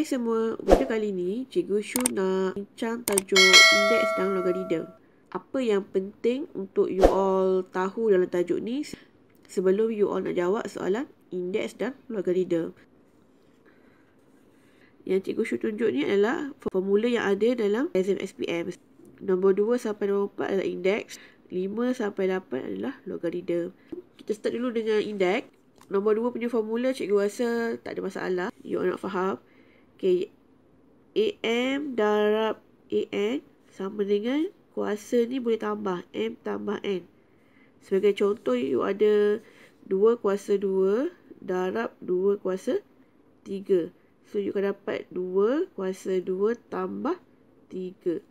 Hai semua, pada kali ni Cikgu Shu nak bincang tajuk Index dan Logarithm Apa yang penting untuk you all tahu dalam tajuk ni Sebelum you all nak jawab soalan Index dan Logarithm Yang Cikgu Shu tunjuk ni adalah Formula yang ada dalam SM SPM Nombor 2 sampai nombor 4 adalah Index 5 sampai 8 adalah Logarithm Kita start dulu dengan Index Nombor 2 punya formula Cikgu rasa tak ada masalah You all nak faham Okey, AM darab AN sama dengan kuasa ni boleh tambah M tambah N. Sebagai contoh, you ada 2 kuasa 2 darab 2 kuasa 3. So, you akan dapat 2 kuasa 2 tambah 3.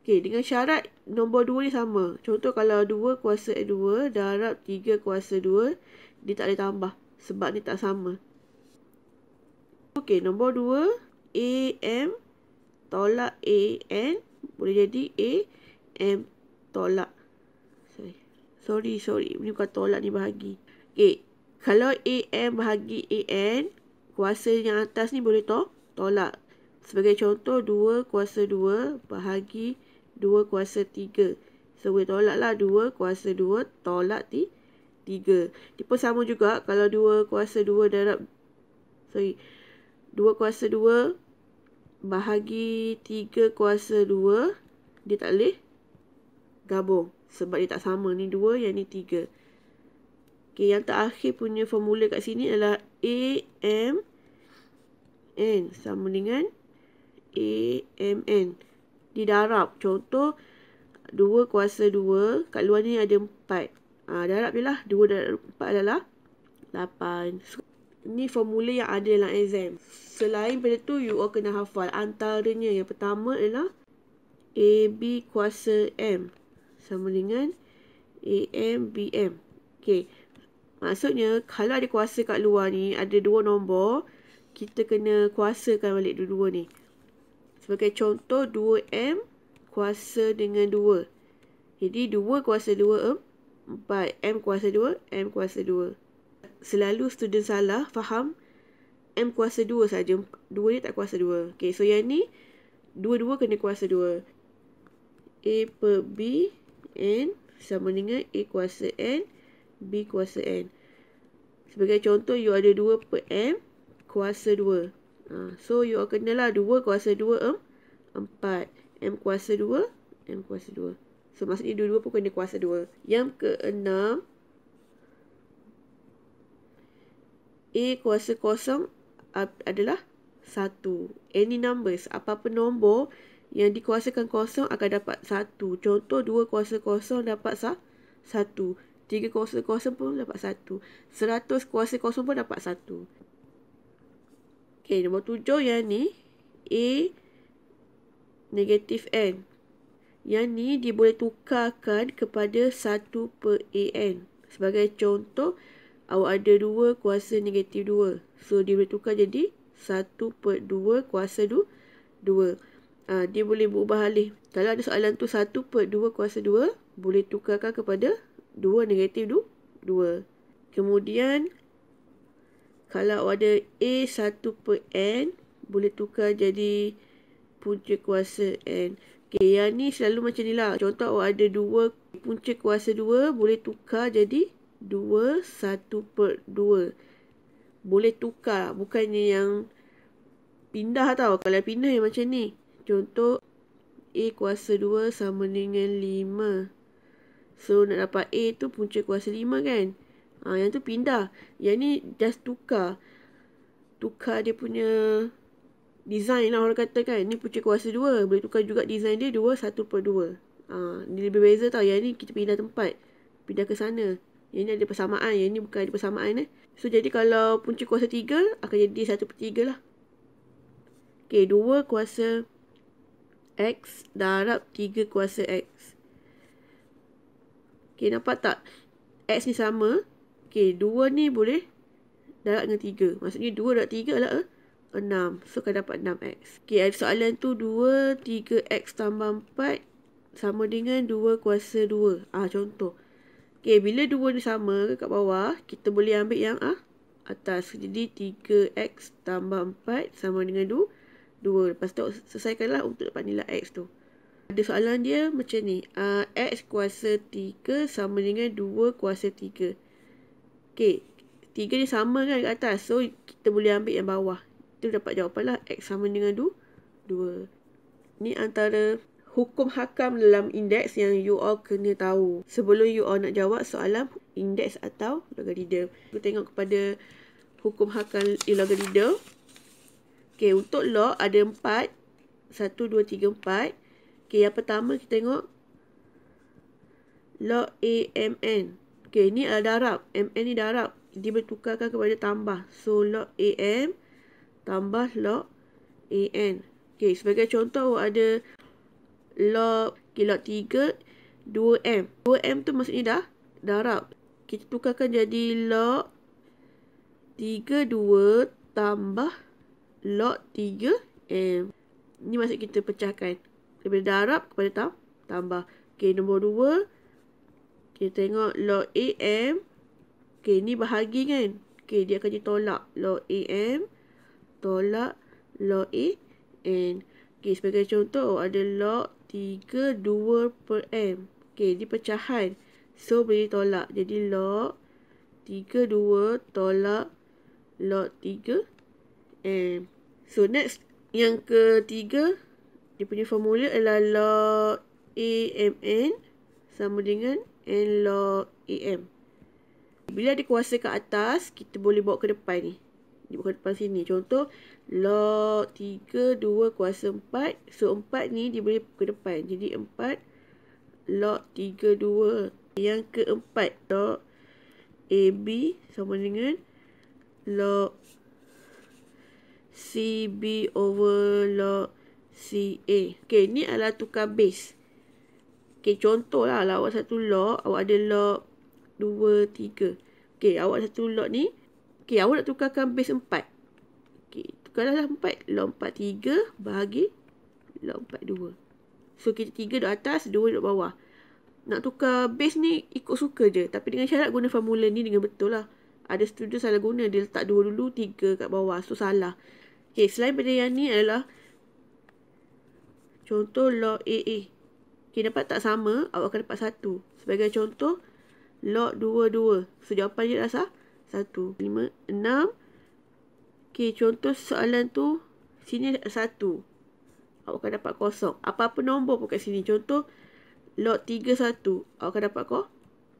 Okey, dengan syarat nombor 2 ni sama. Contoh kalau 2 kuasa 2 darab 3 kuasa 2, dia tak boleh tambah sebab ni tak sama. Okey, nombor 2 AM tolak AN boleh jadi AM tolak. Sorry, sorry. Ini bukan tolak ni bahagi. Okey, kalau AM bahagi AN, kuasa yang atas ni boleh to tolak. Sebagai contoh, 2 kuasa 2 bahagi 2 kuasa 3. So, boleh tolaklah 2 kuasa 2 tolak di 3. Dia pun sama juga kalau 2 kuasa 2 darab... Sorry. 2 kuasa 2 bahagi 3 kuasa 2 dia tak boleh gabung sebab dia tak sama ni 2 yang ni 3 ok yang terakhir punya formula kat sini adalah a m N sama dengan AMN didarab contoh 2 kuasa 2 kat luar ni ada 4 ha, ah, darab je lah 2 darab 4 adalah 8 so, ni formula yang ada dalam exam. Selain pada tu, you all kena hafal. Antaranya yang pertama ialah AB kuasa M. Sama dengan AMBM. Okay. Maksudnya, kalau ada kuasa kat luar ni, ada dua nombor, kita kena kuasakan balik dua-dua ni. Sebagai contoh, 2M kuasa dengan 2. Jadi, 2 kuasa 2, 4. M kuasa 2, M kuasa 2 selalu student salah faham M kuasa 2 saja. 2 ni tak kuasa 2. Okay, so yang ni 2-2 kena kuasa 2. A per B N sama dengan A kuasa N B kuasa N. Sebagai contoh, you ada 2 per M kuasa 2. Ha, so, you akan kenalah 2 kuasa 2 M 4. M kuasa 2 M kuasa 2. So, maksudnya 2-2 pun kena kuasa 2. Yang keenam A kuasa kosong adalah 1. Any numbers, apa-apa nombor yang dikuasakan kosong akan dapat 1. Contoh 2 kuasa kosong dapat 1. 3 kuasa kosong pun dapat 1. 100 kuasa kosong pun dapat 1. Okay nombor 7 yang ni A negatif N. Yang ni dia boleh tukarkan kepada 1 per AN. Sebagai contoh, awak ada 2 kuasa negatif 2. So, dia boleh tukar jadi 1 per 2 kuasa 2. 2. Ha, dia boleh berubah alih. Kalau ada soalan tu 1 per 2 kuasa 2, boleh tukarkan kepada 2 negatif 2. Kemudian, kalau awak ada A 1 per N, boleh tukar jadi punca kuasa N. Okay, yang ni selalu macam ni lah. Contoh awak ada 2 punca kuasa 2, boleh tukar jadi 2. 2, 1 per 2. Boleh tukar. Bukannya yang pindah tau. Kalau pindah yang macam ni. Contoh, A kuasa 2 sama dengan 5. So, nak dapat A tu punca kuasa 5 kan? Ha, yang tu pindah. Yang ni just tukar. Tukar dia punya design lah orang kata kan. Ni punca kuasa 2. Boleh tukar juga design dia 2, 1 per 2. Ha, ni lebih beza tau. Yang ni kita pindah tempat. Pindah ke sana. Yang ni ada persamaan, yang ni bukan ada persamaan eh. So jadi kalau punca kuasa 3 akan jadi 1 per 3 lah. Okay, 2 kuasa X darab 3 kuasa X. Okay, nampak tak? X ni sama. Okay, 2 ni boleh darab dengan 3. Maksudnya 2 darab 3 adalah eh? 6. So akan dapat 6X. Okay, ada soalan tu 2, 3X tambah 4 sama dengan 2 kuasa 2. Ah, contoh. Okay, bila dua ni sama kat bawah, kita boleh ambil yang ah atas. Jadi, 3x tambah 4 sama dengan 2. Lepas tu, selesaikanlah untuk dapat nilai x tu. Ada soalan dia macam ni. Uh, x kuasa 3 sama dengan 2 kuasa 3. Okay, 3 ni sama kan kat atas. So, kita boleh ambil yang bawah. Tu dapat jawapan lah. X sama dengan 2. 2. Ni antara hukum hakam dalam indeks yang you all kena tahu sebelum you all nak jawab soalan indeks atau logaritm. Kita tengok kepada hukum hakam logaritm. Okey, untuk log ada 4 1 2 3 4. Okey, yang pertama kita tengok log a m n. Okey, ini adalah darab. n ni darab. Dia bertukarkan kepada tambah. So log AM tambah log a n. Okey, sebagai contoh ada log K log 3 2M 2M tu maksudnya dah darab kita tukarkan jadi log 3 2 tambah log 3M ni maksud kita pecahkan daripada darab kepada tam tambah ok nombor 2 kita tengok log AM ok ni bahagi kan ok dia akan jadi tolak log AM tolak log a AN Okey, sebagai contoh ada log 3 2 per m. Okey, dia pecahan. So boleh tolak. Jadi log 3 2 tolak log 3 m. So next yang ketiga dia punya formula ialah log a m n sama dengan n log a m. Bila ada kuasa ke atas, kita boleh bawa ke depan ni depan sini. Contoh log 3 2 kuasa 4. So 4 ni dia boleh ke depan. Jadi 4 log 3 2 yang keempat log AB sama dengan log CB over log CA. Okey, ni adalah tukar base. Okey, contoh lah, awak satu log, awak ada log 2 3. Okey, awak satu log ni Okey, awak nak tukarkan base 4. Okey, tukarlah 4. Lah log 4 3 bahagi log 4 2. So, kita 3 duduk atas, 2 duduk bawah. Nak tukar base ni ikut suka je. Tapi dengan syarat guna formula ni dengan betul lah. Ada studio salah guna. Dia letak 2 dulu, 3 kat bawah. So, salah. Okey, selain benda yang ni adalah contoh log AA. Okey, dapat tak sama, awak akan dapat 1. Sebagai contoh, log 2, 2. So, jawapan dia rasa satu, lima, enam. Okey, contoh soalan tu, sini satu. Awak akan dapat kosong. Apa-apa nombor pun kat sini. Contoh, log tiga satu. Awak akan dapat ko?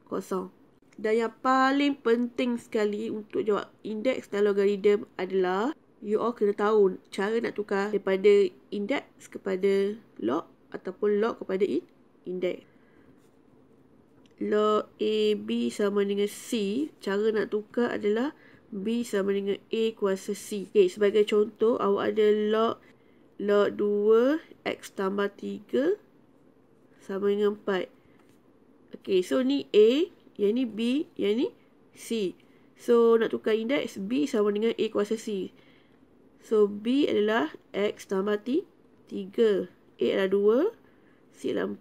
kosong. Dan yang paling penting sekali untuk jawab indeks dan logaritm adalah you all kena tahu cara nak tukar daripada indeks kepada log ataupun log kepada indeks log A, B sama dengan C, cara nak tukar adalah B sama dengan A kuasa C. Okay, sebagai contoh, awak ada log log 2 X tambah 3 sama dengan 4. Okay, so ni A, yang ni B, yang ni C. So, nak tukar indeks, B sama dengan A kuasa C. So, B adalah X tambah T, 3. A adalah 2, C adalah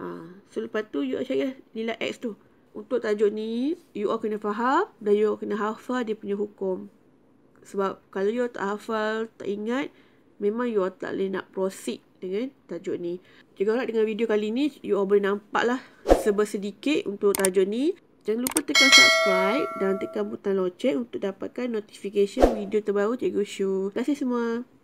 Ha. So lepas tu you all cari nilai X tu. Untuk tajuk ni, you all kena faham dan you all kena hafal dia punya hukum. Sebab kalau you tak hafal, tak ingat, memang you tak boleh nak proceed dengan tajuk ni. Jika orang dengan video kali ni, you all boleh nampak lah sedikit untuk tajuk ni. Jangan lupa tekan subscribe dan tekan butang loceng untuk dapatkan notifikasi video terbaru cikgu show. Terima kasih semua.